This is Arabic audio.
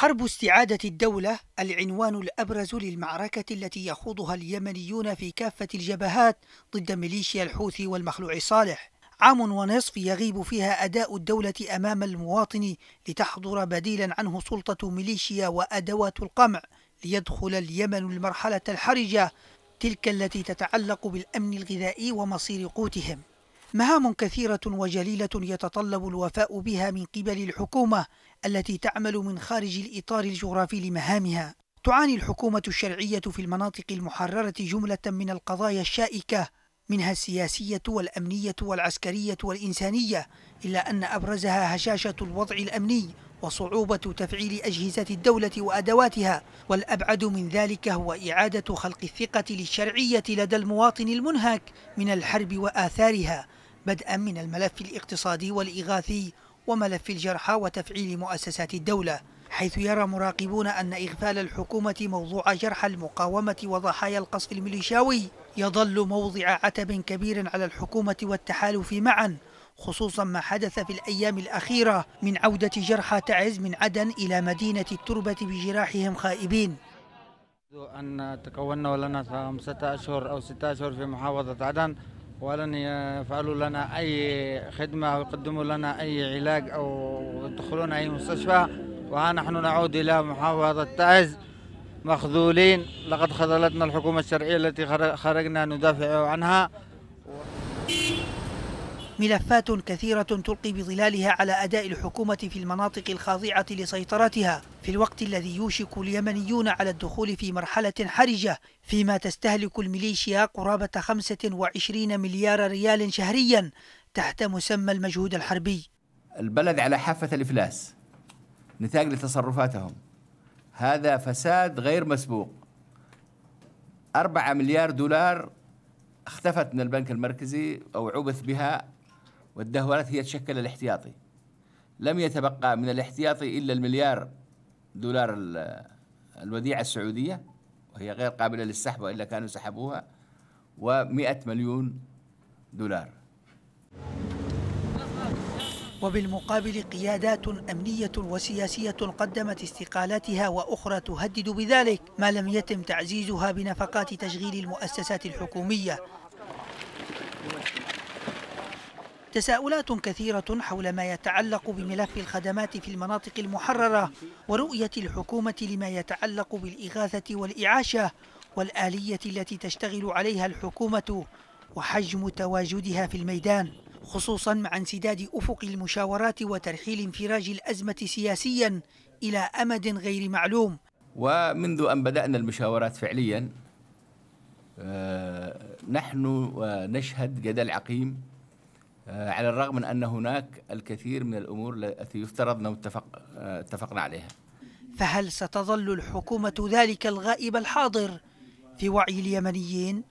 حرب استعادة الدولة العنوان الأبرز للمعركة التي يخوضها اليمنيون في كافة الجبهات ضد ميليشيا الحوثي والمخلوع صالح عام ونصف يغيب فيها أداء الدولة أمام المواطن لتحضر بديلا عنه سلطة ميليشيا وأدوات القمع ليدخل اليمن المرحلة الحرجة تلك التي تتعلق بالأمن الغذائي ومصير قوتهم مهام كثيرة وجليلة يتطلب الوفاء بها من قبل الحكومة التي تعمل من خارج الإطار الجغرافي لمهامها. تعاني الحكومة الشرعية في المناطق المحررة جملة من القضايا الشائكة منها السياسية والأمنية والعسكرية والإنسانية، إلا أن أبرزها هشاشة الوضع الأمني وصعوبة تفعيل أجهزة الدولة وأدواتها والأبعد من ذلك هو إعادة خلق الثقة للشرعية لدى المواطن المنهك من الحرب وآثارها بدءا من الملف الاقتصادي والإغاثي وملف الجرحى وتفعيل مؤسسات الدولة حيث يرى مراقبون أن إغفال الحكومة موضوع جرحى المقاومة وضحايا القصف الميليشياوي يظل موضع عتب كبير على الحكومة والتحالف معا خصوصا ما حدث في الأيام الأخيرة من عودة جرحى تعز من عدن إلى مدينة التربة بجراحهم خائبين أن تكوننا ولنا خمسة أشهر أو ستة أشهر في محافظة عدن ولن يفعلوا لنا أي خدمة أو يقدموا لنا أي علاج أو يدخلون أي مستشفى وها نحن نعود إلى محافظة تعز مخذولين لقد خذلتنا الحكومة الشرعية التي خرجنا ندافع عنها ملفات كثيرة تلقي بظلالها على أداء الحكومة في المناطق الخاضعة لسيطرتها في الوقت الذي يوشك اليمنيون على الدخول في مرحلة حرجة فيما تستهلك الميليشيا قرابة 25 مليار ريال شهريا تحت مسمى المجهود الحربي البلد على حافة الإفلاس نتاج لتصرفاتهم هذا فساد غير مسبوق أربعة مليار دولار اختفت من البنك المركزي أو عبث بها والدهورات هي تشكل الاحتياطي لم يتبقى من الاحتياطي إلا المليار دولار الوديعة السعودية وهي غير قابلة للسحب وإلا كانوا سحبوها و100 مليون دولار وبالمقابل قيادات أمنية وسياسية قدمت استقالاتها وأخرى تهدد بذلك ما لم يتم تعزيزها بنفقات تشغيل المؤسسات الحكومية تساؤلات كثيرة حول ما يتعلق بملف الخدمات في المناطق المحررة ورؤية الحكومة لما يتعلق بالإغاثة والإعاشة والآلية التي تشتغل عليها الحكومة وحجم تواجدها في الميدان خصوصا مع انسداد أفق المشاورات وترحيل انفراج الأزمة سياسيا إلى أمد غير معلوم ومنذ أن بدأنا المشاورات فعليا آه، نحن نشهد جدل عقيم آه، على الرغم من أن هناك الكثير من الأمور التي يفترض أن اتفق آه، اتفقنا عليها فهل ستظل الحكومة ذلك الغائب الحاضر في وعي اليمنيين؟